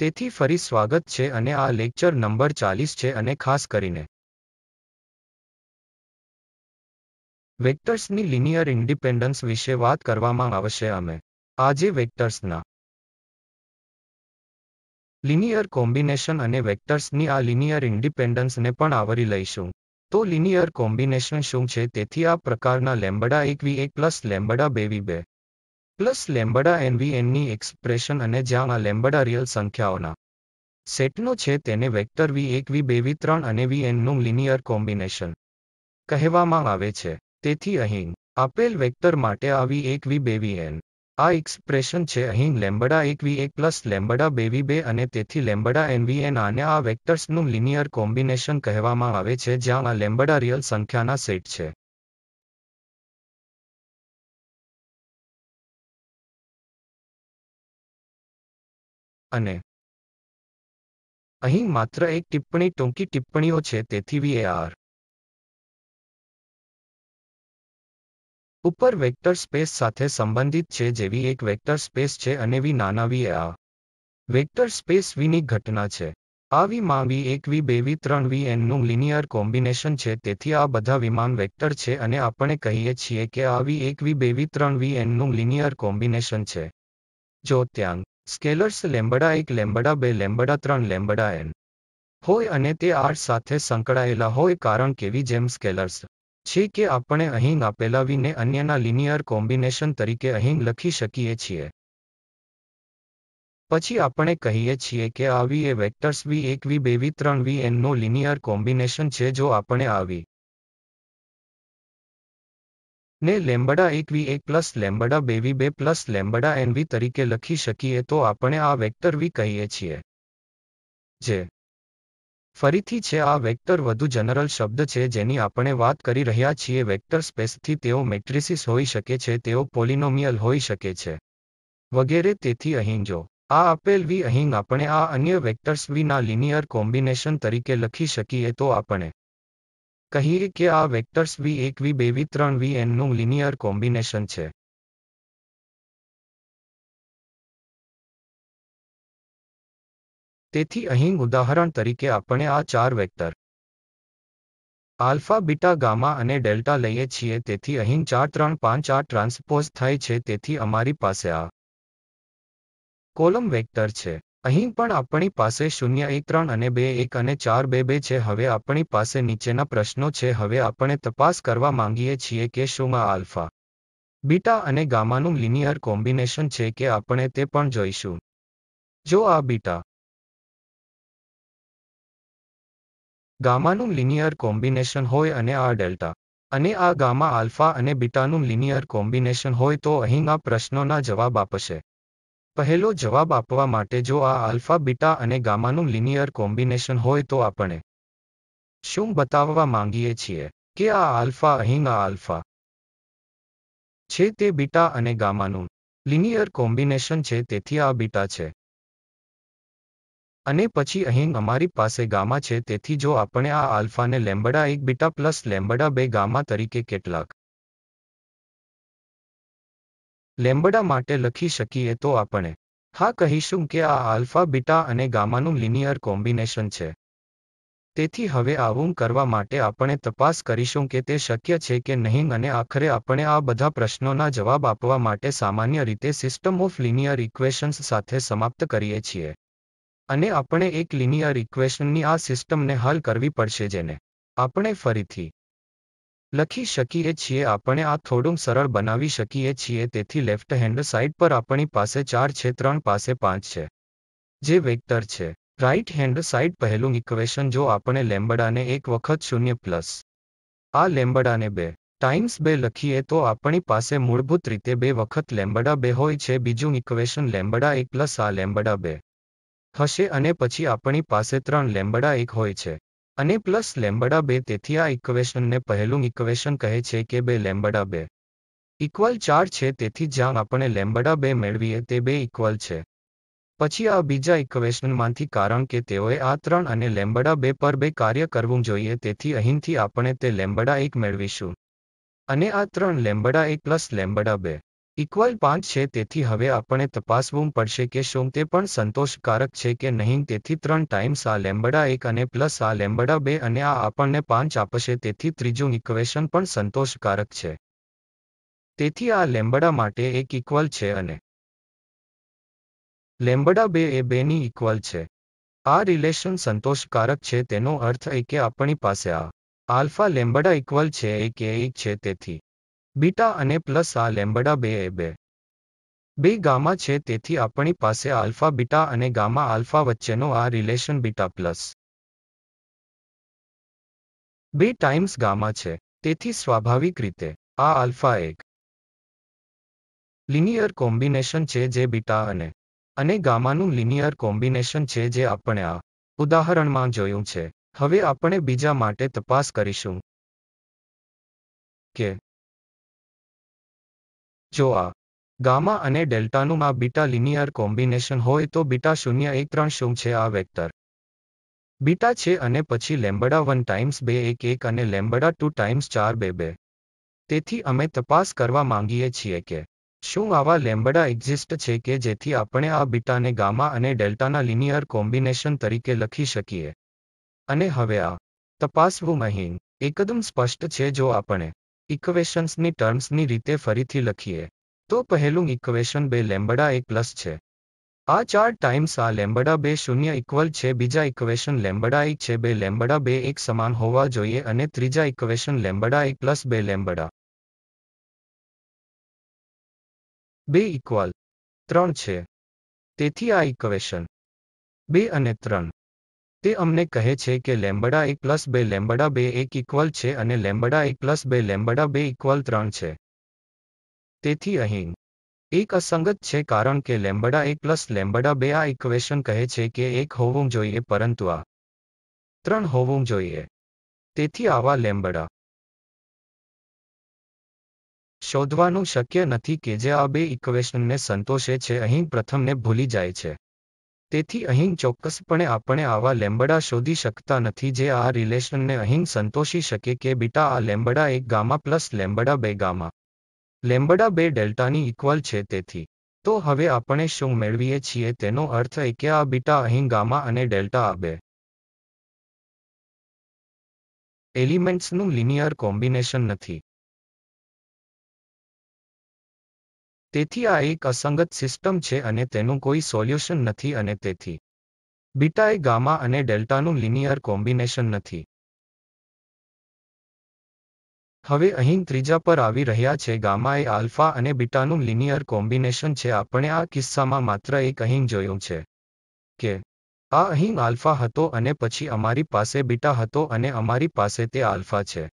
તેથી ફરી સ્વાગત છે અને આ લેક્ચર નંબર ચાલીસ છે અને ખાસ કરીને વેક્ટર્સની લિનિયર ઇન્ડિપેન્ડન્સ વિશે વાત કરવામાં આવશે અમે આજે વેક્ટર્સના લિનિયર કોમ્બિનેશન અને વેક્ટર્સની આ લિનિયર ઇન્ડિપેન્ડન્સને પણ આવરી લઈશું તો લિનિયર કોમ્બિનેશન શું છે તેથી આ પ્રકારના લેમ્બડા એક વી એક પ્લસ લેમ્બડા બે વી બે પ્લસ લેમ્બડા એનવીએનની એક્સપ્રેશન અને જ્યાં આ લેમ્બડા રિયલ સંખ્યાઓના સેટનો છે તેને વેક્ટર વી એક વી બે વી ત્રણ અને વી એનનું લિનિયર કોમ્બિનેશન કહેવામાં આવે છે તેથી અહીં આપેલ વેક્ટર માટે આવી એક વી બે વી એન આ એક્સપ્રેશન છે અહીં લેમ્બડા એક વી એક પ્લસ લેમ્બડા બે વી બે અને તેથી લેમ્બડા એન વી એન આને આ વેક્ટર્સનું લિનિયર કોમ્બિનેશન કહેવામાં આવે છે જ્યાં આ લેમ્બડા રિયલ સંખ્યાના સેટ છે અને અહીં માત્ર એક ટિપ્પણી ટૂંકી ટિપ્પણીઓ છે તેથી વીએઆર ઉપર વેક્ટર સ્પેસ સાથે સંબંધિત છે જેવી એક વેક્ટર સ્પેસ છે અને વી નાના વી આ વેક્ટર સ્પેસ વીની ઘટના છે આ વીમાં વી એક વી બે વી ત્રણ વી એનનું લિનિયર કોમ્બિનેશન છે તેથી આ બધા વિમાન વેક્ટર છે અને આપણે કહીએ છીએ કે આ વી એક વી બે વી ત્રણ વી એનનું લિનિયર કોમ્બિનેશન છે જો ત્યાં સ્કેલર્સ લેમ્બડા એક લેમ્બડા બે લેમ્બડા ત્રણ લેમ્બડા એન હોય અને તે આર સાથે સંકળાયેલા હોય કારણ કેવી જેમ સ્કેલર્સ છે કે આપણે અહીં આપેલા વીને અન્યના લિનિયર કોમ્બિનેશન તરીકે અહીં લખી શકીએ છીએ પછી આપણે કહીએ છીએ કે આવી એ વેક્ટર્સ વી એક વી બે વી ત્રણ વી એનનો લિનિયર કોમ્બિનેશન છે જો આપણે આવી ને લેમ્બડા એક વી એક પ્લસ લેમ્બડા બે વી બે પ્લસ લેમ્બડા એન વી તરીકે લખી શકીએ તો આપણે આ વેક્ટર વી કહીએ છીએ જે ફરીથી છે આ વેક્ટર વધુ જનરલ શબ્દ છે જેની આપણે વાત કરી રહ્યા છીએ વેક્ટર સ્પેસથી તેઓ મેટ્રિસિસ હોઈ શકે છે તેઓ પોલિનોમિયલ હોઈ શકે છે વગેરે તેથી અહીં જો આ આપેલ વી અહીં આપણે આ અન્ય વેક્ટર્સ વિના લિનિયર કોમ્બિનેશન તરીકે લખી શકીએ તો આપણે કહીએ કે આ વેક્ટર્સ વી એક વી બે વી ત્રણ વી એનનું લિનિયર કોમ્બિનેશન છે તેથી અહીં ઉદાહરણ તરીકે આપણે આ ચાર વેક્ટર આલ્ફા બીટા ગામા અને ડેલ્ટા લઈએ છીએ તેથી અહીં ચાર ત્રણ પાંચ આ ટ્રાન્સપોઝ થાય છે તેથી અમારી પાસે આ કોલમ વેક્ટર છે અહીં પણ આપણી પાસે શૂન્ય એક ત્રણ અને બે એક અને ચાર બે બે છે હવે આપણી પાસે નીચેના પ્રશ્નો છે હવે આપણે તપાસ કરવા માંગીએ છીએ કે શોમાં આલ્ફા બીટા અને ગામાનું લિનિયર કોમ્બિનેશન છે કે આપણે તે પણ જોઈશું જો આ બીટા ગામાનું લિનિયર કોમ્બિનેશન હોય અને આ ડેલ્ટા અને આ ગામા આલ્ફા અને બીટાનું લિનિયર કોમ્બિનેશન હોય તો અહીં આ પ્રશ્નોના જવાબ આપશે પહેલો જવાબ આપવા માટે જો આ આલ્ફા બીટા અને ગામાનું લિનિયર કોમ્બિનેશન હોય તો આપણે શું બતાવવા માંગીએ છીએ કે આ આલ્ફા અહીં આ આલ્ફા છે તે બીટા અને ગામાનું લિનિયર કોમ્બિનેશન છે તેથી આ બીટા છે અને પછી અહીં અમારી પાસે ગામા છે તેથી જો આપણે આ આલ્ફાને લેમ્બડા એક બીટા પ્લસ લેમ્બડા બે ગામા તરીકે કેટલાક લેમ્બડા માટે લખી શકીએ તો આપણે હા કહીશું કે આ આલ્ફા બીટા અને ગામાનું લિનિયર કોમ્બિનેશન છે તેથી હવે આવું કરવા માટે આપણે તપાસ કરીશું કે તે શક્ય છે કે નહીં અને આખરે આપણે આ બધા પ્રશ્નોના જવાબ આપવા માટે સામાન્ય રીતે સિસ્ટમ ઓફ લિનિયર ઇક્વેશન્સ સાથે સમાપ્ત કરીએ છીએ અને આપણે એક લિનિયર ઇક્વેશનની આ સિસ્ટમને હલ કરવી પડશે જેને આપણે ફરીથી લખી શકીએ છીએ આપણે આ થોડું સરળ બનાવી શકીએ છીએ તેથી લેફ્ટ હેન્ડ સાઇડ પર આપણી પાસે ચાર છે ત્રણ પાસે પાંચ છે જે વેક્ટર છે રાઇટ હેન્ડ સાઇડ પહેલું ઇક્વેશન જો આપણે લેમ્બડાને એક વખત શૂન્ય પ્લસ આ લેમ્બડાને બે ટાઈમ્સ બે લખીએ તો આપણી પાસે મૂળભૂત રીતે બે વખત લેમ્બડા બે હોય છે બીજું ઇક્વેશન લેમ્બડા એક પ્લસ આ લેમ્બડા બે થશે અને પછી આપણી પાસે ત્રણ લેમ્બડા એક હોય છે અને પ્લસ લેમ્બડા બે તેથી આ ઇક્વેશનને પહેલું ઇક્વેશન કહે છે કે બે લેમ્બડા બે ઇક્વલ ચાર છે તેથી જ્યાં આપણે લેમ્બડા બે મેળવીએ તે બે ઇક્વલ છે પછી આ બીજા ઇક્વેશનમાંથી કારણ કે તેઓએ આ ત્રણ અને લેમ્બડા બે પર બે કાર્ય કરવું જોઈએ તેથી અહીંથી આપણે તે લેમ્બડા એક મેળવીશું અને આ ત્રણ લેમ્બડા એક પ્લસ લેમ્બડા બે ઇક્વલ પાંચ છે તેથી હવે આપણે તપાસવું પડશે કે શું તે પણ સંતોષકારક છે કે નહીં તેથી ત્રણ ટાઈમ્સ આ લેમ્બડા એક અને પ્લસ આ લેમ્બડા બે અને આ આપણને પાંચ આપશે તેથી ત્રીજું ઇક્વેશન પણ સંતોષકારક છે તેથી આ લેમ્બડા માટે એક ઇક્વલ છે અને લેમ્બડા બે એ બેની ઇક્વલ છે આ રિલેશન સંતોષકારક છે તેનો અર્થ એ કે આપણી પાસે આ આલ્ફા લેમ્બડા ઇક્વલ છે એક એ એક છે તેથી બીટા અને પ્લસ આ લેમ્બડા બે એ બે બે ગામા છે તેથી આપણી પાસે આલ્ફા બીટા અને ગામા આલ્ફા વચ્ચેનો આ રિલેશન બીટા પ્લસ બે ટાઈમ્સ ગામા છે તેથી સ્વાભાવિક રીતે આ આલ્ફા એક લિનિયર કોમ્બિનેશન છે જે બીટા અને અને ગામાનું લિનિયર કોમ્બિનેશન છે જે આપણે આ ઉદાહરણમાં જોયું છે હવે આપણે બીજા માટે તપાસ કરીશું કે જો આ ગામા અને ડેલ્ટાનું આ બીટા લિનિયર કોમ્બિનેશન હોય તો બીટા શૂન્ય એક ત્રણ શું છે આ વેક્ટર બીટા છે અને પછી લેમ્બડા વન ટાઈમ્સ બે એક એક અને લેમ્બડા ટુ ટાઈમ્સ ચાર બે બે તેથી અમે તપાસ કરવા માંગીએ છીએ કે શું આવા લેમ્બડા એક્ઝિસ્ટ છે કે જેથી આપણે આ બીટાને ગામા અને ડેલ્ટાના લિનિયર કોમ્બિનેશન તરીકે લખી શકીએ અને હવે આ તપાસવું અહીં એકદમ સ્પષ્ટ છે જો આપણે ઇક્વેશન્સની ટર્મ્સની રીતે ફરીથી લખીએ તો પહેલું ઇક્વેશન બે લેમ્બડા એ પ્લસ છે આ ચાર ટાઈમ્સ આ લેમ્બડા બે શૂન્ય ઇક્વલ છે બીજા ઇક્વેશન લેમ્બડા એક છે બે લેમ્બડા બે એક સમાન હોવા જોઈએ અને ત્રીજા ઇક્વેશન લેમ્બડા એક પ્લસ બે લેમ્બડા બે ઇક્વલ ત્રણ છે તેથી આ ઇક્વેશન બે અને ત્રણ તે અમને કહે છે કે લેમ્બડા એક પ્લસ બે લેમ્બડા બે એક ઇક્વલ છે અને લેમ્બડા એક પ્લસ બે લેમ્બડા બે ઇક્વલ ત્રણ છે તેથી અહીં એક અસંગત છે કારણ કે લેમ્બડા એક પ્લસ લેમ્બડા બે આ ઇક્વેશન કહે છે કે એક હોવું જોઈએ પરંતુ આ ત્રણ હોવું જોઈએ તેથી આવા લેમ્બડા શોધવાનું શક્ય નથી કે જે આ બે ઇક્વેશનને સંતોષે છે અહીં પ્રથમને ભૂલી જાય છે તેથી અહીં ચોક્કસપણે આપણે આવા લેમ્બડા શોધી શકતા નથી જે આ રિલેશનને અહીં સંતોષી શકે કે બીટા આ લેમ્બડા એક ગામા પ્લસ લેમ્બડા બે ગામા લેમ્બડા બે ડેલ્ટાની ઇક્વલ છે તેથી તો હવે આપણે શું મેળવીએ છીએ તેનો અર્થ એ કે આ બીટા અહીં ગામા અને ડેલ્ટા આ બે એલિમેન્ટ્સનું લિનિયર કોમ્બિનેશન નથી તેથી આ એક અસંગત સિસ્ટમ છે અને તેનું કોઈ સોલ્યુશન નથી અને તેથી બીટા એ ગામા અને ડેલ્ટાનું લિનિયર કોમ્બિનેશન નથી હવે અહીં ત્રીજા પર આવી રહ્યા છે ગામા એ આલ્ફા અને બીટાનું લિનિયર કોમ્બિનેશન છે આપણે આ કિસ્સામાં માત્ર એક અહીં જોયું છે કે આ અહીં આલ્ફા હતો અને પછી અમારી પાસે બીટા હતો અને અમારી પાસે તે આલ્ફા છે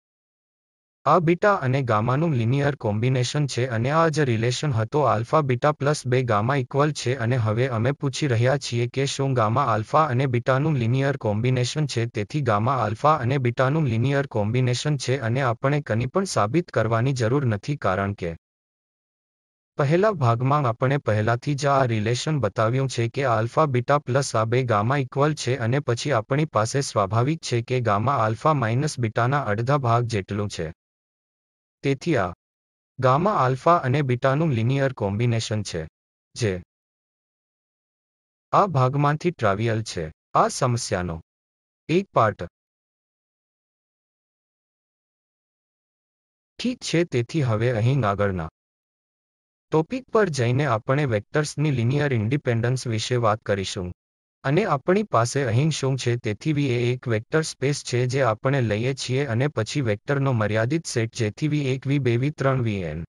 આ બીટા અને ગામાનું લિનિયર કોમ્બિનેશન છે અને આ જ રિલેશન હતો આલ્ફા બીટા પ્લસ બે ગામા ઇક્વલ છે અને હવે અમે પૂછી રહ્યા છીએ કે શું ગામા આલ્ફા અને બીટાનું લિનિયર કોમ્બિનેશન છે તેથી ગામા આલ્ફા અને બીટાનું લિનિયર કોમ્બિનેશન છે અને આપણે કની પણ સાબિત કરવાની જરૂર નથી કારણ કે પહેલા ભાગમાં આપણે પહેલાથી જ આ રિલેશન બતાવ્યું છે કે આલ્ફા બીટા પ્લસ આ બે ગામા ઇક્વલ છે અને પછી આપણી પાસે સ્વાભાવિક છે કે ગામા આલ્ફા માઇનસ બીટાના અડધા ભાગ જેટલું છે તેથી આ ગામા આલ્ફા અને બીટાનું લિનિયર કોમ્બિનેશન છે જે આ ભાગમાંથી ટ્રાવિયલ છે આ સમસ્યાનો એક પાર્ટ ઠીક છે તેથી હવે અહીં આગળના ટોપિક પર જઈને આપણે વેક્ટર્સની લિનિયર ઇન્ડિપેન્ડન્સ વિશે વાત કરીશું અને આપણી પાસે અહીં શું છે તેથી V એ એક વેક્ટર સ્પેસ છે જે આપણે લઈએ છીએ અને પછી વેક્ટરનો મર્યાદિત સેટ જેથી V એક વી બે વી ત્રણ વી એન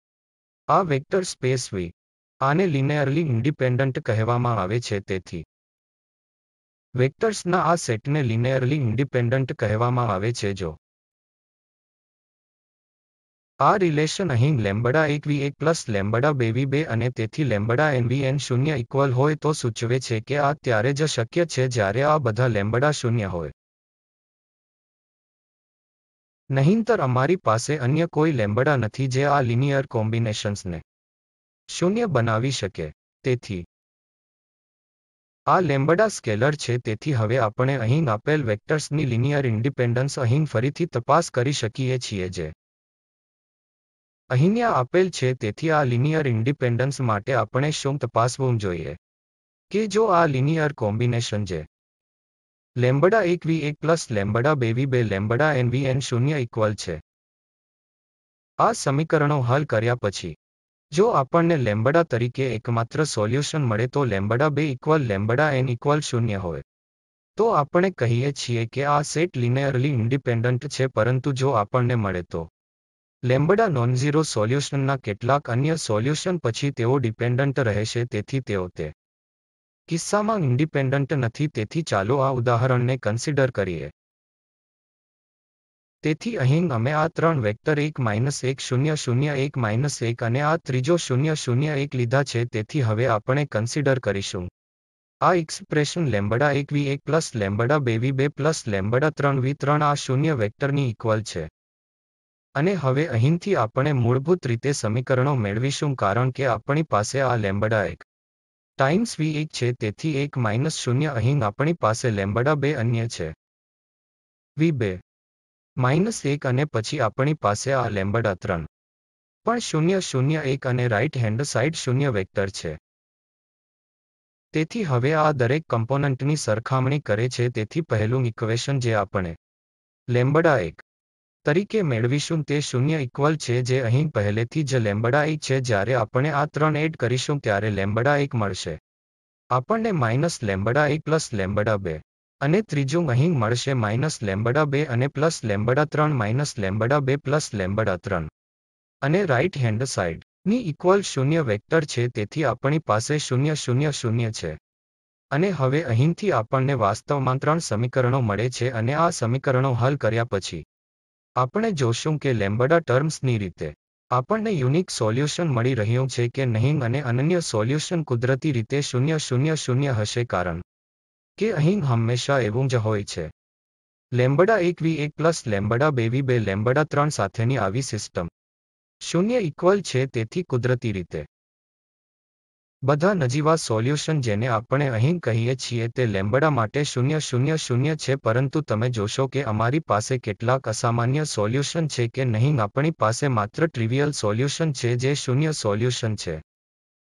આ વેક્ટર સ્પેસ વી આને લિનેયરલી ઇન્ડિપેન્ડન્ટ કહેવામાં આવે છે તેથી વેક્ટર્સના આ સેટને લિનેયરલી ઇન્ડિપેન્ડન્ટ કહેવામાં આવે છે જો આ રિલેશન અહીં લેમ્બડા એકવી એક પ્લસ લેમ્બડા બેવી બે અને તેથી લેમ્બડા એનવી એન શૂન્ય ઇક્વલ હોય તો સૂચવે છે કે આ ત્યારે જ શક્ય છે જ્યારે આ બધા લેમ્બડા શૂન્ય હોય નહીંતર અમારી પાસે અન્ય કોઈ લેમ્બડા નથી જે આ લિનિયર કોમ્બિનેશન્સને શૂન્ય બનાવી શકે તેથી આ લેમ્બડા સ્કેલર છે તેથી હવે આપણે અહીં આપેલ વેક્ટર્સની લિનિયર ઇન્ડિપેન્ડન્સ અહીં ફરીથી તપાસ કરી શકીએ છીએ જે અહીંયા આપેલ છે તેથી આ લિનિયર ઇન્ડિપેન્ડન્સ માટે આપણે શું તપાસવું જોઈએ કે જો આ લિનિયર કોમ્બિનેશન છે લેમ્બડા એક વી એક પ્લસ લેમ્બડા બે વી બે લેમ્બડા એન વી એન શૂન્ય ઇક્વલ છે આ સમીકરણો હલ કર્યા પછી જો આપણને લેમ્બડા તરીકે એકમાત્ર સોલ્યુશન મળે તો લેમ્બડા બે ઇક્વલ લેમ્બડા એન ઇક્વલ શૂન્ય હોય તો આપણે કહીએ છીએ કે આ સેટ લિનિયરલી ઇન્ડિપેન્ડન્ટ છે પરંતુ જો આપણને મળે તો લેમ્બડા નોનઝીરો સોલ્યુશનના કેટલાક અન્ય સોલ્યુશન પછી તેઓ ડિપેન્ડન્ટ રહેશે તેથી તેઓ તે કિસ્સામાં ઇન્ડિપેન્ડન્ટ નથી તેથી ચાલો આ ઉદાહરણને કન્સિડર કરીએ તેથી અહીં અમે આ ત્રણ વેક્ટર એક માઇનસ એક શૂન્ય શૂન્ય એક માઇનસ એક અને આ ત્રીજો શૂન્ય શૂન્ય એક લીધા છે તેથી હવે આપણે કન્સિડર કરીશું આ એક્સપ્રેશન લેમ્બડા એક વી એક પ્લસ લેમ્બડા બે વી બે પ્લસ લેમ્બડા ત્રણ વી ત્રણ આ શૂન્ય વેક્ટરની ઇક્વલ છે અને હવે અહીંથી આપણે મૂળભૂત રીતે સમીકરણો મેળવીશું કારણ કે આપણી પાસે આ લેમ્બડા એક ટાઈમ્સ વી એક છે તેથી એક માઇનસ શૂન્ય અહીં આપણી પાસે લેમ્બડા બે અન્ય છે વી બે માઇનસ એક અને પછી આપણી પાસે આ લેમ્બડા ત્રણ પણ શૂન્ય શૂન્ય એક અને રાઇટ હેન્ડ સાઇડ શૂન્ય વેક્ટર છે તેથી હવે આ દરેક કમ્પોનન્ટની સરખામણી કરે છે તેથી પહેલું ઇક્વેશન જે આપણે લેમ્બડા એક તરીકે મેળવીશું તે શૂન્ય ઇક્વલ છે જે અહીં પહેલેથી જ લેમ્બડા એક છે જ્યારે આપણે આ ત્રણ એડ કરીશું ત્યારે લેમ્બડા એક મળશે આપણને માઇનસ લેમ્બડા એક પ્લસ લેમ્બડા બે અને ત્રીજું અહીં મળશે માઇનસ લેમ્બડા બે અને પ્લસ લેમ્બડા ત્રણ માઇનસ લેમ્બડા બે પ્લસ લેમ્બડા ત્રણ અને રાઇટ હેન્ડ સાઇડ ની ઇક્વલ શૂન્ય વેક્ટર છે તેથી આપણી પાસે શૂન્ય શૂન્ય શૂન્ય છે અને હવે અહીંથી આપણને વાસ્તવમાં ત્રણ સમીકરણો મળે છે અને આ સમીકરણો હલ કર્યા પછી આપણે જોશું કે લેમ્બડા ટર્મ્સની રીતે આપણને યુનિક સોલ્યુશન મળી રહ્યું છે કે નહીં અને અનન્ય સોલ્યુશન કુદરતી રીતે શૂન્ય શૂન્ય શૂન્ય હશે કારણ કે અહીં હંમેશા એવું જ હોય છે લેમ્બડા એક વી એક પ્લસ લેમ્બડા બે વી બે લેમ્બડા ત્રણ સાથેની આવી સિસ્ટમ શૂન્ય ઇક્વલ છે તેથી કુદરતી રીતે બધા નજીવા સોલ્યુશન જેને આપણે અહીં કહીએ છીએ તે લેમ્બડા માટે શૂન્ય શૂન્ય શૂન્ય છે પરંતુ તમે જોશો કે અમારી પાસે કેટલાક અસામાન્ય સોલ્યુશન છે કે નહીં આપણી પાસે માત્ર ટ્રિવિયલ સોલ્યુશન છે જે શૂન્ય સોલ્યુશન છે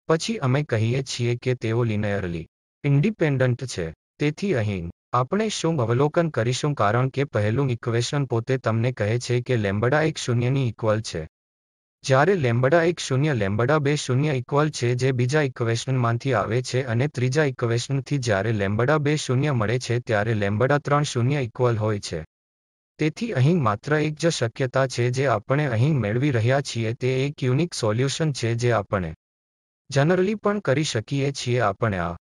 પછી અમે કહીએ છીએ કે તેઓ લિનયરલી ઇન્ડિપેન્ડન્ટ છે તેથી અહીં આપણે શું અવલોકન કરીશું કારણ કે પહેલું ઇક્વેશન પોતે તમને કહે છે કે લેમ્બડા એક શૂન્યની ઇક્વલ છે જ્યારે લેમ્બડા એક શૂન્ય લેમ્બડા બે શૂન્ય ઇક્વલ છે જે બીજા ઇક્વેશનમાંથી આવે છે અને ત્રીજા ઇક્વેશનથી જ્યારે લેમ્બડા બે શૂન્ય મળે છે ત્યારે લેમ્બડા ત્રણ શૂન્ય ઇક્વલ હોય છે તેથી અહીં માત્ર એક જ શક્યતા છે જે આપણે અહીં મેળવી રહ્યા છીએ તે એક યુનિક સોલ્યુશન છે જે આપણે જનરલી પણ કરી શકીએ છીએ આપણે આ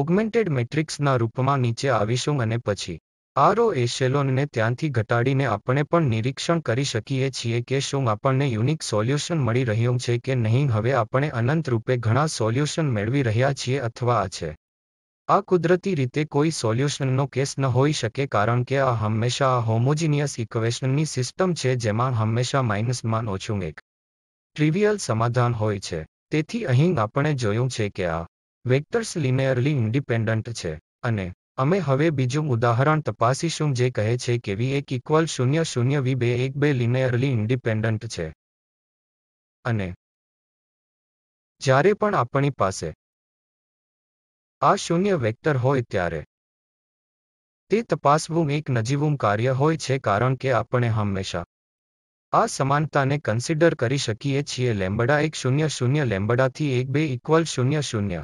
ઓગમેન્ટેડ મેટ્રિક્સના રૂપમાં નીચે આવીશું અને પછી આરો એશેલોનને ત્યાંથી ઘટાડીને આપણે પણ નિરીક્ષણ કરી શકીએ છીએ કે શું આપણને યુનિક સોલ્યુશન મળી રહ્યું છે કે નહીં હવે આપણે અનંત રૂપે ઘણા સોલ્યુશન મેળવી રહ્યા છીએ અથવા આ છે આ કુદરતી રીતે કોઈ સોલ્યુશનનો કેસ ન હોઈ શકે કારણ કે આ હંમેશા આ હોમોજીનિયસ ઇક્વેશનની સિસ્ટમ છે જેમાં હંમેશા માઇનસમાં ઓછું એક ટ્રિવિયલ સમાધાન હોય છે તેથી અહીં આપણે જોયું છે કે આ વેક્ટર્સ લિનેયરલી ઇન્ડિપેન્ડન્ટ છે અને અમે હવે બીજું ઉદાહરણ તપાસીશું જે કહે છે કે વી એક ઇક્વલ શૂન્ય શૂન્ય વી બે એક બે લિનેયરલી ઇન્ડિપેન્ડન્ટ છે અને જ્યારે પણ આપણી પાસે આ શૂન્ય વેક્ટર હોય ત્યારે તે તપાસવું એક નજીવું કાર્ય હોય છે કારણ કે આપણે હંમેશા આ સમાનતાને કન્સિડર કરી શકીએ છીએ લેમ્બડા એક શૂન્ય શૂન્ય લેમ્બડાથી એક બે ઇક્વલ શૂન્ય શૂન્ય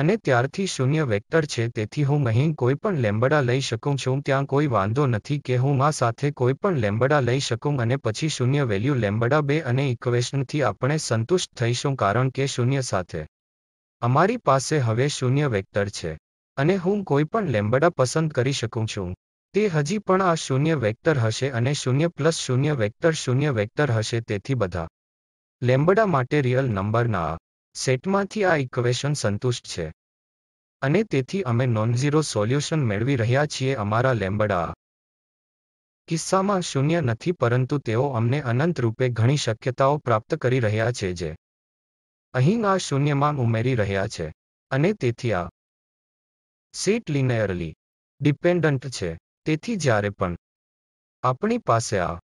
અને ત્યારથી શૂન્ય વેક્ટર છે તેથી હું અહીં કોઈ પણ લેમ્બડા લઈ શકું છું ત્યાં કોઈ વાંધો નથી કે હું માં સાથે કોઈ પણ લેમ્બડા લઈ શકું અને પછી શૂન્ય વેલ્યુ લેમ્બડા બે અને ઇક્વેશનથી આપણે સંતુષ્ટ થઈશું કારણ કે શૂન્ય સાથે અમારી પાસે હવે શૂન્ય વેક્ટર છે અને હું કોઈ પણ લેમ્બડા પસંદ કરી શકું છું તે હજી પણ આ શૂન્ય વેક્ટર હશે અને શૂન્ય પ્લસ શૂન્ય વેક્ટર શૂન્ય વેક્ટર હશે તેથી બધા લેમ્બડા માટે રિયલ નંબરના આ સેટમાંથી આ ઇક્વેશન સંતુષ્ટ છે અને તેથી અમે નોનઝીરો સોલ્યુશન મેળવી રહ્યા છીએ અમારા લેમ્બડા કિસ્સામાં શૂન્ય નથી પરંતુ તેઓ અમને અનંત રૂપે ઘણી શક્યતાઓ પ્રાપ્ત કરી રહ્યા છે જે અહીં આ શૂન્યમાં ઉમેરી રહ્યા છે અને તેથી આ સેટ લિનેયરલી ડિપેન્ડન્ટ છે તેથી જ્યારે પણ આપણી પાસે આ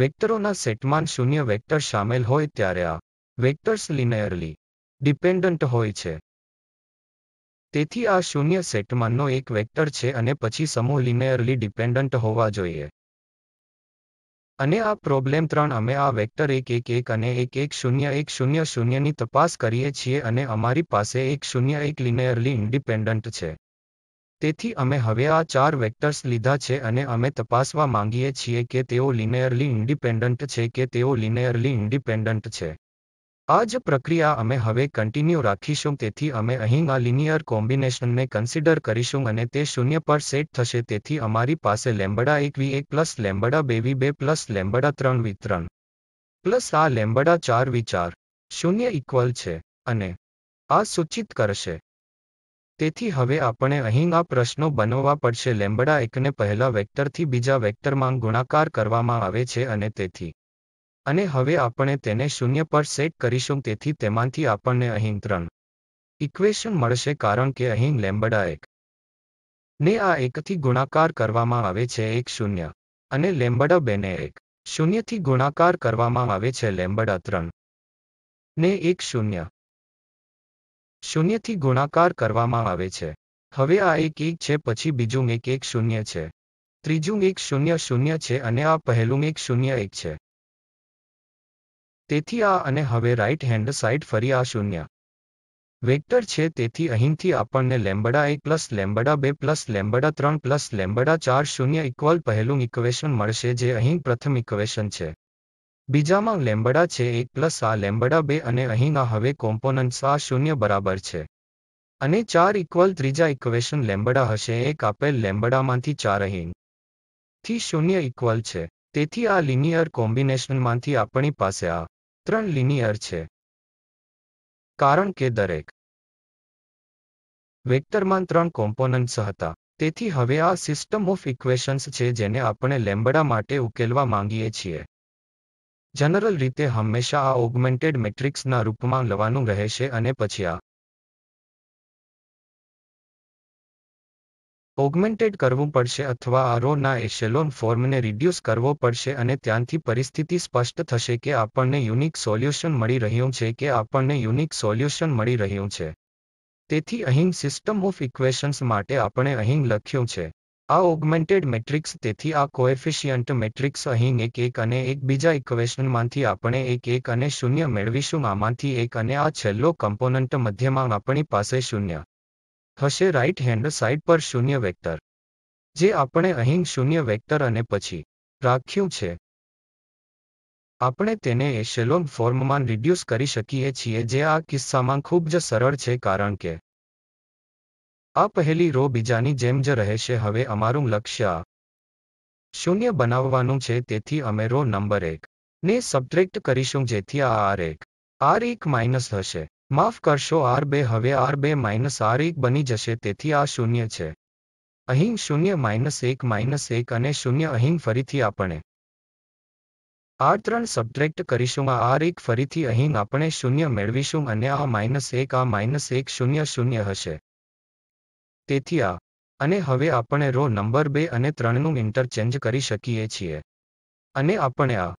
વેક્ટરોના સેટમાં શૂન્ય વેક્ટર સામેલ હોય ત્યારે આ વેક્ટર્સ લિનેયરલી ડિપેન્ડન્ટ હોય છે તેથી આ શૂન્ય સેટમાનનો એક વેક્ટર છે અને પછી સમૂહ લિનેયરલી ડિપેન્ડન્ટ હોવા જોઈએ અને આ પ્રોબ્લેમ ત્રણ અમે આ વેક્ટર એક એક એક અને એક એક શૂન્ય એક શૂન્ય શૂન્યની તપાસ કરીએ છીએ અને અમારી પાસે એક શૂન્ય એક લિનિયરલી ઇન્ડિપેન્ડન્ટ છે તેથી અમે હવે આ ચાર વેક્ટર્સ લીધા છે અને અમે તપાસવા માંગીએ છીએ કે તેઓ લિનેયરલી ઇન્ડિપેન્ડન્ટ છે કે તેઓ લિનેયરલી ઇન્ડિપેન્ડન્ટ છે આ જ પ્રક્રિયા અમે હવે કન્ટિન્યુ રાખીશું તેથી અમે અહીં આ લિનિયર કોમ્બિનેશનને કન્સિડર કરીશું અને તે શૂન્ય પર સેટ થશે તેથી અમારી પાસે લેમ્બડા એક વી એક પ્લસ લેમ્બડા બે વી બે પ્લસ લેમ્બડા ત્રણ વી ત્રણ પ્લસ આ લેમ્બડા ચાર વી ચાર શૂન્ય ઇક્વલ છે અને આ સૂચિત કરશે તેથી હવે આપણે અહીં આ પ્રશ્નો બનાવવા પડશે લેમ્બડા એકને પહેલા વેક્ટરથી બીજા વેક્ટરમાં ગુણાકાર કરવામાં આવે છે અને તેથી અને હવે આપણે તેને શૂન્ય પર સેટ કરીશું તેથી તેમાંથી આપણને અહીં ત્રણ ઇક્વેશન મળશે કારણ કે અહીં લેમ્બડા એક ને આ એકથી ગુણાકાર કરવામાં આવે છે એક શૂન્ય અને લેમ્બડા બેને એક શૂન્યથી ગુણાકાર કરવામાં આવે છે લેમ્બડા ત્રણ ને એક શૂન્ય શૂન્યથી ગુણાકાર કરવામાં આવે છે હવે આ એક એક છે પછી બીજું એક એક શૂન્ય છે ત્રીજું એક શૂન્ય શૂન્ય છે અને આ પહેલું એક શૂન્ય એક છે તેથી આ અને હવે રાઇટ હેન્ડ સાઇડ ફરી આ શૂન્ય વેક્ટર છે તેથી અહીંથી આપણને લેમ્બડા એક પ્લસ લેમ્બડા બે પ્લસ લેમ્બડા ત્રણ પ્લસ લેમ્બડા ચાર શૂન્ય ઇક્વલ પહેલું ઇક્વેશન મળશે જે અહીં પ્રથમ ઇક્વેશન છે બીજામાં લેમ્બડા છે એક પ્લસ આ લેમ્બડા બે અને અહીંના હવે કોમ્પોનન્ટ્સ આ શૂન્ય બરાબર છે અને ચાર ઇક્વલ ત્રીજા ઇક્વેશન લેમ્બડા હશે એક આપેલ લેમ્બડામાંથી ચાર અહીં થી શૂન્ય ઇક્વલ છે તેથી આ લિનિયર કોમ્બિનેશનમાંથી આપણી પાસે આ ત્રણ લિનિયર છે કારણ કે દરેક વેક્ટરમાં ત્રણ કોમ્પોનન્ટ્સ હતા તેથી હવે આ સિસ્ટમ ઓફ ઇક્વેશન્સ છે જેને આપણે લેમ્બડા માટે ઉકેલવા માંગીએ છીએ જનરલ રીતે હંમેશા આ ઓગમેન્ટેડ મેટ્રિક્સના રૂપમાં લવાનું રહેશે અને પછી આ ઓગમેન્ટેડ કરવું પડશે અથવા આરોના રોના એશેલોન ફોર્મને રિડ્યુસ કરવો પડશે અને ત્યાંથી પરિસ્થિતિ સ્પષ્ટ થશે કે આપણને યુનિક સોલ્યુશન મળી રહ્યું છે કે આપણને યુનિક સોલ્યુશન મળી રહ્યું છે તેથી અહીં સિસ્ટમ ઓફ ઇક્વેશન્સ માટે આપણે અહીં લખ્યું છે આ ઓગમેન્ટેડ મેટ્રિક્સ તેથી આ કોએફિશિયન્ટ મેટ્રિક્સ અહીં એક એક અને એક બીજા ઇક્વેશનમાંથી આપણે એક એક અને શૂન્ય મેળવીશું આમાંથી એક અને આ છેલ્લો કમ્પોનન્ટ મધ્યમાં આપણી પાસે શૂન્ય હશે રાઇટ હેન્ડ સાઇડ પર શૂન્ય વેક્ટર જે આપણે અહીં શૂન્ય વેક્ટર અને પછી રાખ્યું છે આપણે તેને શેલોન ફોર્મમાં રિડ્યુસ કરી શકીએ છીએ જે આ કિસ્સામાં ખૂબ જ સરળ છે કારણ કે આ પહેલી રો બીજાની જેમ જ રહેશે હવે અમારું લક્ષ્ય શૂન્ય બનાવવાનું છે તેથી અમે રો નંબર એક ને સબટ્રેક્ટ કરીશું જેથી આ આર એક આર એક માઇનસ હશે માફ કરશો આર બે હવે આર બે માઇનસ આર એક બની જશે તેથી આ શૂન્ય છે અહીં શૂન્ય માઇનસ એક માઇનસ એક અને શૂન્ય અહીં ફરીથી આપણે આર ત્રણ સબટ્રેક્ટ કરીશું આ આર એક ફરીથી અહીં આપણે શૂન્ય મેળવીશું અને આ માઇનસ એક આ માઇનસ એક શૂન્ય શૂન્ય હશે તેથી આ અને હવે આપણે રો નંબર બે અને ત્રણનું ઇન્ટરચેન્જ કરી શકીએ છીએ અને આપણે આ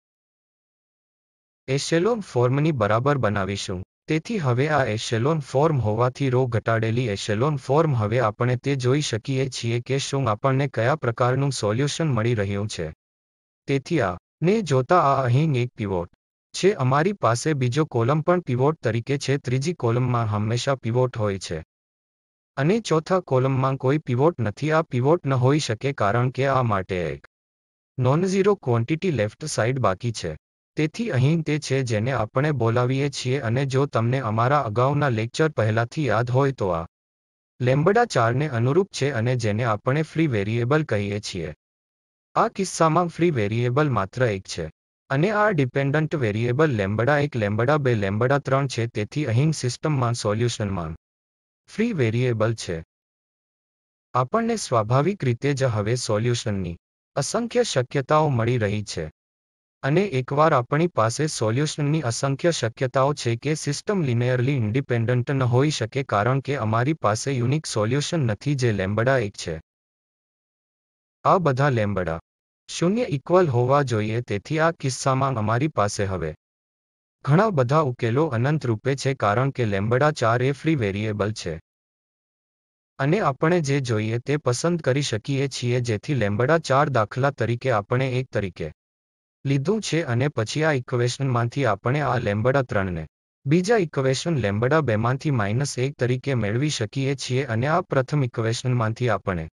એશેલોન ફોર્મની બરાબર બનાવીશું તેથી હવે આ એશેલોન ફોર્મ હોવાથી રો ઘટાડેલી એશેલોન ફોર્મ હવે આપણે તે જોઈ શકીએ છીએ કે શું આપણને કયા પ્રકારનું સોલ્યુશન મળી રહ્યું છે તેથી આ ને જોતા આ અહીં એક પિવોટ છે અમારી પાસે બીજો કોલમ પણ પીવોટ તરીકે છે ત્રીજી કોલમમાં હંમેશા પીવોટ હોય છે અને ચોથા કોલમમાં કોઈ પીવોટ નથી આ પીવોટ ન હોઈ શકે કારણ કે આ માટે એક નોનઝીરો ક્વોન્ટિટી લેફ્ટ સાઇડ બાકી છે તેથી અહીં તે છે જેને આપણે બોલાવીએ છીએ અને જો તમને અમારા અગાઉના લેક્ચર પહેલાથી યાદ હોય તો આ લેમ્બડા ચારને અનુરૂપ છે અને જેને આપણે ફ્રી વેરિયેબલ કહીએ છીએ આ કિસ્સામાં ફ્રી વેરિયેબલ માત્ર એક છે અને આ ડિપેન્ડન્ટ વેરિયેબલ લેમ્બડા એક લેમ્બડા બે લેમ્બડા ત્રણ છે તેથી અહીં સિસ્ટમમાં સોલ્યુશનમાં ફ્રી વેરિયેબલ છે આપણને સ્વાભાવિક રીતે જ હવે સોલ્યુશનની અસંખ્ય શક્યતાઓ મળી રહી છે અને એકવાર આપણી પાસે સોલ્યુશનની અસંખ્ય શક્યતાઓ છે કે સિસ્ટમ લિનેયરલી ઇન્ડિપેન્ડન્ટ ન હોઈ શકે કારણ કે અમારી પાસે યુનિક સોલ્યુશન નથી જે લેમ્બડા એક છે આ બધા લેમ્બડા શૂન્ય ઇક્વલ હોવા જોઈએ તેથી આ કિસ્સામાં અમારી પાસે હવે ઘણા બધા ઉકેલો અનંત રૂપે છે કારણ કે લેમ્બડા ચાર એ ફ્રી વેરિયેબલ છે અને આપણે જે જોઈએ તે પસંદ કરી શકીએ છીએ જેથી લેમ્બડા ચાર દાખલા તરીકે આપણે એક તરીકે લીધું છે અને પછી આ ઇક્વેશનમાંથી આપણે આ લેમ્બડા ત્રણને બીજા ઇક્વેશન લેમ્બડા બેમાંથી માઇનસ એક તરીકે મેળવી શકીએ છીએ અને આ પ્રથમ ઇક્વેશનમાંથી આપણે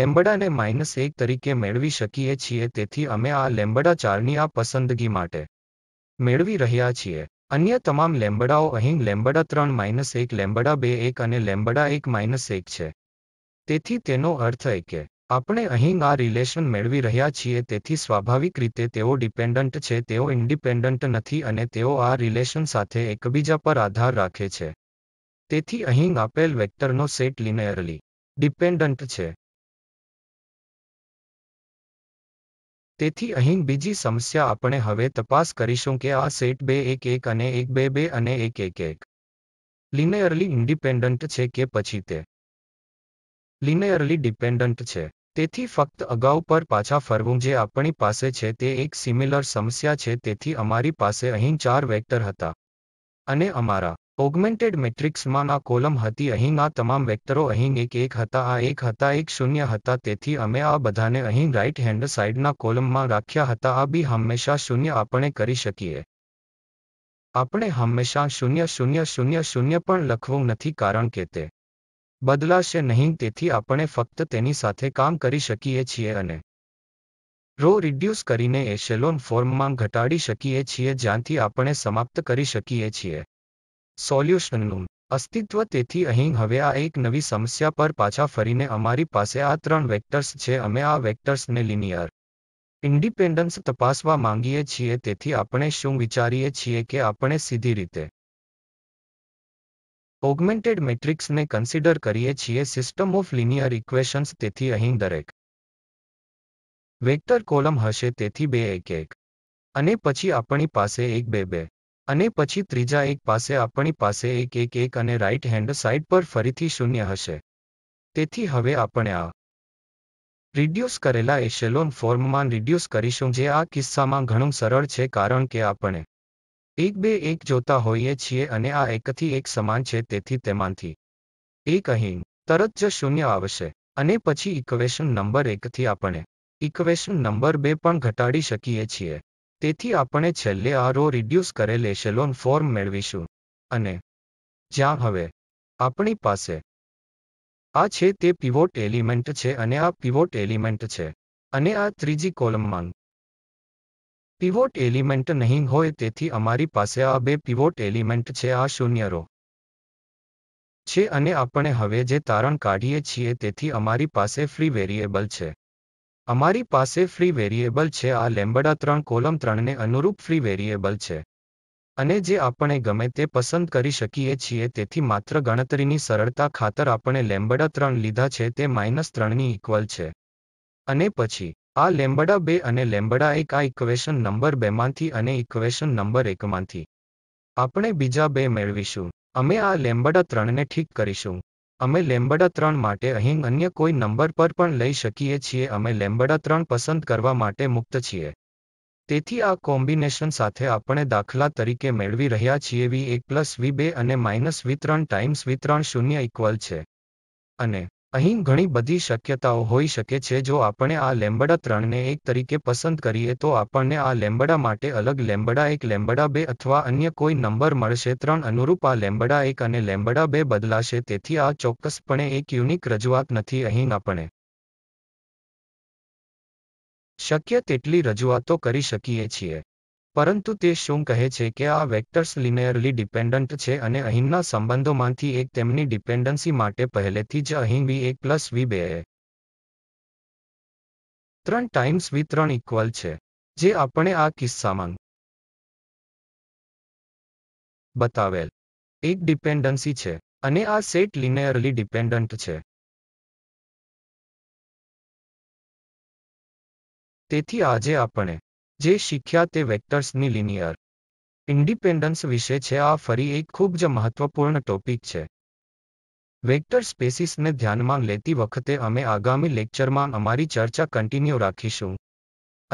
લેમ્બડાને માઇનસ એક તરીકે મેળવી શકીએ છીએ તેથી અમે આ લેમ્બડા ચારની આ પસંદગી માટે મેળવી રહ્યા છીએ અન્ય તમામ લેમ્બડાઓ અહીં લેમ્બડા ત્રણ માઇનસ એક લેમ્બડા બે એક અને લેમ્બડા એક માઇનસ એક છે તેથી તેનો અર્થ એ કે આપણે અહીં આ રિલેશન મેળવી રહ્યા છીએ તેથી સ્વાભાવિક રીતે તેઓ ડિપેન્ડન્ટ છે તેઓ ઇન્ડિપેન્ડન્ટ નથી અને તેઓ આ રિલેશન સાથે એકબીજા પર આધાર રાખે છે તેથી અહીં આપેલ વેક્ટરનો સેટ લિનેયરલી ડિપેન્ડન્ટ છે તેથી અહીં બીજી સમસ્યા આપણે હવે તપાસ કરીશું કે આ સેટ બે એક એક અને એક બે બે અને એક એક એક લિનેયરલી ઇન્ડિપેન્ડન્ટ છે કે પછી તે લિનેયરલી ડિપેન્ડન્ટ છે તેથી ફક્ત અગાઉ પર પાછા ફરવું જે આપણી પાસે છે તે એક સિમિલર સમસ્યા છે તેથી અમારી પાસે અહીં ચાર વેક્ટર હતા અને અમારા ઓગમેન્ટેડ મેટ્રિક્સમાં આ કોલમ હતી અહીં આ તમામ વેક્ટરો અહીં એક એક હતા આ એક હતા એક શૂન્ય હતા તેથી અમે આ બધાને અહીં રાઇટ હેન્ડ સાઇડના કોલમમાં રાખ્યા હતા આ બી હંમેશા શૂન્ય આપણે કરી શકીએ આપણે હંમેશા શૂન્ય શૂન્ય શૂન્ય શૂન્ય પણ લખવું નથી કારણ કે તે બદલાશે નહીં તેથી આપણે ફક્ત તેની સાથે કામ કરી શકીએ છીએ અને રો રિડ્યુસ કરીને એશેલોન ફોર્મમાં ઘટાડી શકીએ છીએ જ્યાંથી આપણે સમાપ્ત કરી શકીએ છીએ સોલ્યુશનનું અસ્તિત્વ તેથી અહીં હવે આ એક નવી સમસ્યા પર પાછા ફરીને અમારી પાસે આ ત્રણ વેક્ટર્સ છે અમે આ વેક્ટર્સને લિનિયર ઇન્ડિપેન્ડન્સ તપાસવા માંગીએ છીએ તેથી આપણે શું વિચારીએ છીએ કે આપણે સીધી રીતે ઓગમેન્ટેડ મેટ્રિક્સને કન્સિડર કરીએ છીએ સિસ્ટમ ઓફ લિનિયર ઇક્વેશન્સ તેથી અહીં દરેક વેક્ટર કોલમ હશે તેથી બે એક એક અને પછી આપણી પાસે એક બે બે અને પછી ત્રીજા એક પાસે આપણી પાસે એક એક એક અને રાઇટ હેન્ડ સાઇડ પર ફરીથી શૂન્ય હશે તેથી હવે આપણે આ રિડ્યુસ કરેલા એશેલોન ફોર્મમાં રિડ્યુસ કરીશું જે આ કિસ્સામાં ઘણું સરળ છે કારણ કે આપણે એક બે એક જોતા હોઈએ છીએ અને આ એકથી એક સમાન છે તેથી તેમાંથી એક અહીં તરત જ શૂન્ય આવશે અને પછી ઇક્વેશન નંબર એકથી આપણે ઇક્વેશન નંબર બે પણ ઘટાડી શકીએ છીએ તેથી આપણે છેલ્લે આ રો રિડ્યુસ કરેલ એશેલોન ફોર્મ મેળવીશું અને જ્યાં હવે આપણી પાસે આ છે તે પિવોટ એલિમેન્ટ છે અને આ પિવોટ એલિમેન્ટ છે અને આ ત્રીજી કોલમમાં પિવોટ એલિમેન્ટ નહીં હોય તેથી અમારી પાસે આ બે પિવોટ એલિમેન્ટ છે આ શૂન્ય રો છે અને આપણે હવે જે તારણ કાઢીએ છીએ તેથી અમારી પાસે ફ્રી વેરિયેબલ છે અમારી પાસે ફ્રી વેરિયેબલ છે આ લેમ્બડા ત્રણ કોલમ ત્રણને અનુરૂપ ફ્રી વેરિયેબલ છે અને જે આપણે ગમે તે પસંદ કરી શકીએ છીએ તેથી માત્ર ગણતરીની સરળતા ખાતર આપણે લેમ્બડા ત્રણ લીધા છે તે માઇનસ ત્રણની ઇક્વલ છે અને પછી આ લેમ્બડા બે અને લેમ્બડા એક આ ઇક્વેશન નંબર બેમાંથી અને ઇક્વેશન નંબર એકમાંથી આપણે બીજા બે મેળવીશું અમે આ લેમ્બડા ત્રણને ઠીક કરીશું અમે લેમ્બડા ત્રણ માટે અહીં અન્ય કોઈ નંબર પર પણ લઈ શકીએ છીએ અમે લેમ્બડા ત્રણ પસંદ કરવા માટે મુક્ત છીએ તેથી આ કોમ્બિનેશન સાથે આપણે દાખલા તરીકે મેળવી રહ્યા છીએ વી એક પ્લસ વી બે અને માઇનસ વી ત્રણ ટાઇમ્સ વી ત્રણ શૂન્ય ઇક્વલ છે અને અહીં ઘણી બધી શક્યતાઓ હોઈ શકે છે જો આપણે આ લેમ્બડા ત્રણને એક તરીકે પસંદ કરીએ તો આપણને આ લેમ્બડા માટે અલગ લેમ્બડા એક લેમ્બડા બે અથવા અન્ય કોઈ નંબર મળશે ત્રણ અનુરૂપ આ લેમ્બડા એક અને લેમ્બડા બે બદલાશે તેથી આ ચોક્કસપણે એક યુનિક રજૂઆત નથી અહીં આપણે શક્ય તેટલી રજૂઆતો કરી શકીએ છીએ પરંતુ તે શું કહે છે કે આ વેક્ટર્સ લિનેયરલી ડિપેન્ડન્ટ છે અને અહીંના સંબંધોમાંથી એક તેમની ડિપેન્ડન્સી માટે પહેલેથી જ અહીં વી એક પ્લસ વી બે ત્રણ ટાઈમ્સ વી ત્રણ ઇક્વલ છે જે આપણે આ કિસ્સામાં બતાવેલ એક ડિપેન્ડન્સી છે અને આ સેટ લિનેયરલી ડિપેન્ડન્ટ છે તેથી આજે આપણે જે શીખ્યા તે વેક્ટર્સની લિનિયર ઇન્ડિપેન્ડન્સ વિશે છે આ ફરી એક ખૂબ જ મહત્વપૂર્ણ ટોપિક છે વેક્ટર સ્પેસિસને ધ્યાનમાં લેતી વખતે અમે આગામી લેક્ચરમાં અમારી ચર્ચા કન્ટિન્યુ રાખીશું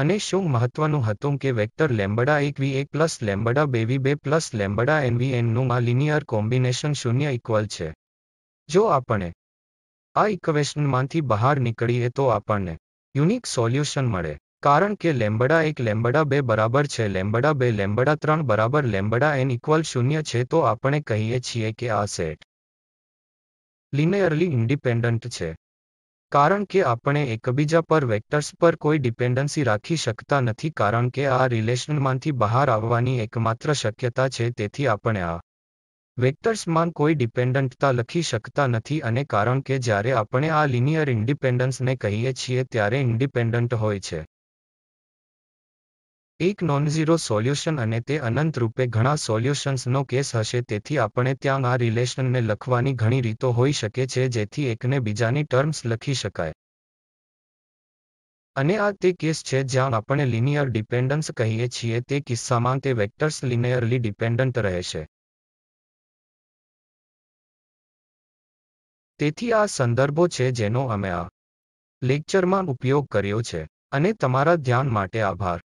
અને શું મહત્વનું હતું કે વેક્ટર લેમ્બડા એક વી એક પ્લસ લેમ્બડા બે વી બે પ્લસ લેમ્બડા એન વી એનનું આ લિનિયર કોમ્બિનેશન શૂન્ય ઇક્વલ છે જો આપણે આ ઇક્વેશનમાંથી બહાર નીકળીએ તો આપણને યુનિક સોલ્યુશન મળે કારણ કે લેમ્બડા એક લેમ્બડા બે બરાબર છે લેમ્બડા બે લેમ્બડા ત્રણ બરાબર લેમ્બડા એન ઇક્વલ શૂન્ય છે તો આપણે કહીએ છીએ કે આ સેટ લિનેયરલી ઇન્ડિપેન્ડન્ટ છે કારણ કે આપણે એકબીજા પર વેક્ટર્સ પર કોઈ ડિપેન્ડન્સી રાખી શકતા નથી કારણ કે આ રિલેશનમાંથી બહાર આવવાની એકમાત્ર શક્યતા છે તેથી આપણે આ વેક્ટર્સમાં કોઈ ડિપેન્ડન્ટતા લખી શકતા નથી અને કારણ કે જ્યારે આપણે આ લિનિયર ઇન્ડિપેન્ડન્સને કહીએ છીએ ત્યારે ઇન્ડિપેન્ડન્ટ હોય છે એક નોનઝીરો સોલ્યુશન અને તે અનંત રૂપે ઘણા સોલ્યુશન્સનો કેસ હશે તેથી આપણે ત્યાં આ રિલેશનને લખવાની ઘણી રીતો હોઈ શકે છે જેથી એકને બીજાની ટર્મ્સ લખી શકાય અને આ તે કેસ છે જ્યાં આપણે લિનિયર ડિપેન્ડન્સ કહીએ છીએ તે કિસ્સામાં તે વેક્ટર્સ લિનિયરલી ડિપેન્ડન્ટ રહેશે તેથી આ સંદર્ભો છે જેનો અમે આ લેક્ચરમાં ઉપયોગ કર્યો છે અને તમારા ધ્યાન માટે આભાર